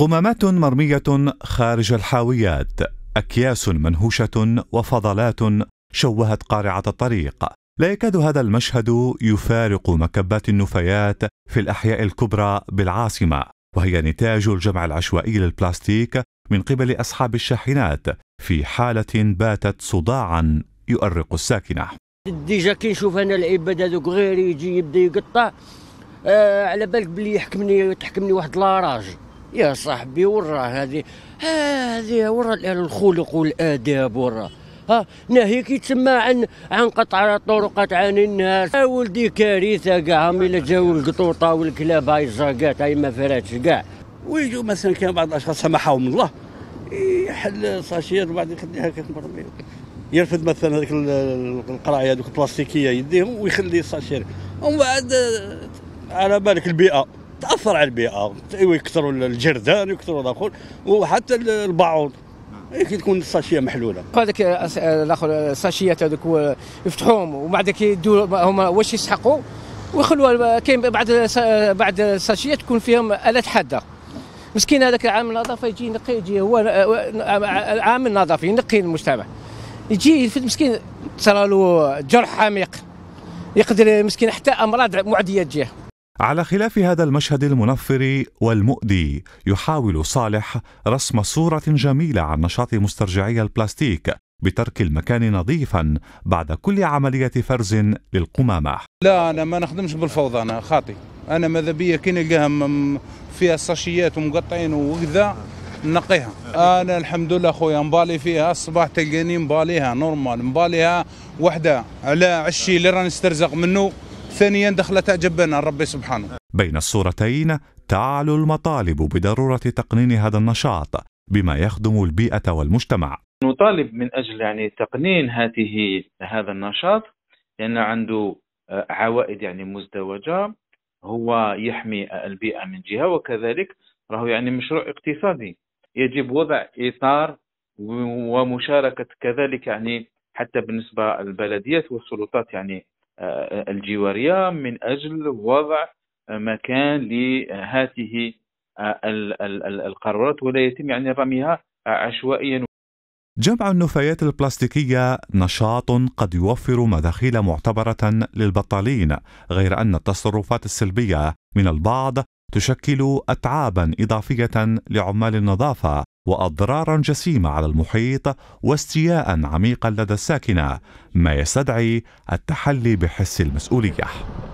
قمامات مرمية خارج الحاويات، أكياس منهوشة وفضلات شوهت قارعة الطريق. لا يكاد هذا المشهد يفارق مكبات النفايات في الأحياء الكبرى بالعاصمة، وهي نتاج الجمع العشوائي للبلاستيك من قبل أصحاب الشاحنات في حالة باتت صداعا يؤرق الساكنة. ديجا كي نشوف انا العباد هذوك غير يجي يبدا يقطع آه على بالك بلي يحكمني تحكمني واحد لاراج يا صاحبي وراه هذه هذه وراه الخلق والاداب وراه ها ناهيك يتسمى عن عن قطع الطرقات عن الناس يا ولدي كارثه كاع الا جاو القطوطه والكلاب هاي الزاكات هاي ما فراتش كاع ويجوا مثلا كاين بعض الاشخاص سمحهم الله يحل ساشير وبعد يخليها كتمر يرفد مثلا هذيك القرايه هذوك البلاستيكيه يديهم ويخلي الساشير ومن بعد على بالك البيئه تاثر على البيئه ويكثروا إيوه الجرذان ويكثروا الاخر وحتى البعوض إيه، كي تكون الساشيه محلوله هذاك آه، آه، الاخر الساشيات هذوك آه، يفتحوهم وبعد كي هما واش يسحقوا ويخلوها كاين بعد بعد الساشيه تكون فيهم الات حاده مسكين هذاك العامل النظافه يجي ينقي يجي هو عامل النظافه ينقي المجتمع يجي مسكين صرا له جرح عميق يقدر مسكين حتى امراض معديه تجيه على خلاف هذا المشهد المنفر والمؤذي يحاول صالح رسم صورة جميلة عن نشاط مسترجعي البلاستيك بترك المكان نظيفا بعد كل عملية فرز للقمامة لا أنا ما نخدمش بالفوضى أنا خاطي أنا ماذا بيا كي نلقاها فيها الساشيات ومقطعين وكذا نقيها أنا الحمد لله خويا مبالي فيها الصباح تلقاني مباليها نورمال مباليها وحدة على عشي اللي راني نسترزق منه ثانيا دخلتها جبنا ربي سبحانه بين الصورتين تعلو المطالب بضرورة تقنين هذا النشاط بما يخدم البيئة والمجتمع نطالب من أجل يعني تقنين هذه هذا النشاط لأن عنده آه، عوائد يعني مزدوجة هو يحمي البيئة من جهة وكذلك راهو يعني مشروع اقتصادي يجب وضع إطار ومشاركة كذلك يعني حتى بالنسبة للبلديات والسلطات يعني الجوارية من أجل وضع مكان لهذه آه، القرارات ولا يتم يعني رميها آه، عشوائيا جمع النفايات البلاستيكية نشاط قد يوفر مداخيل معتبرة للبطالين، غير أن التصرفات السلبية من البعض تشكل أتعابا إضافية لعمال النظافة واضرارا جسيمه على المحيط واستياء عميقا لدى الساكنه ما يستدعي التحلي بحس المسؤوليه